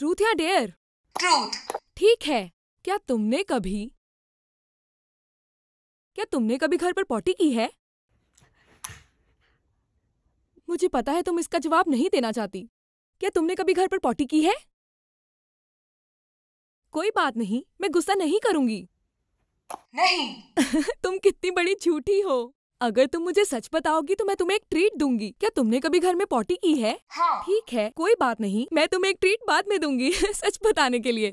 Truth या dare truth ठीक है क्या तुमने कभी क्या तुमने कभी घर पर पॉटी की है मुझे पता है तुम इसका जवाब नहीं देना चाहती क्या तुमने कभी घर पर पॉटी की है कोई बात नहीं मैं गुस्सा नहीं करूंगी नहीं तुम कितनी बड़ी झूठी हो अगर तुम मुझे सच बताओगी तो मैं तुम्हें एक ट्रीट दूंगी क्या तुमने कभी घर में पॉटी की है हाँ। ठीक है कोई बात नहीं मैं तुम्हें एक ट्रीट बाद में दूंगी सच बताने के लिए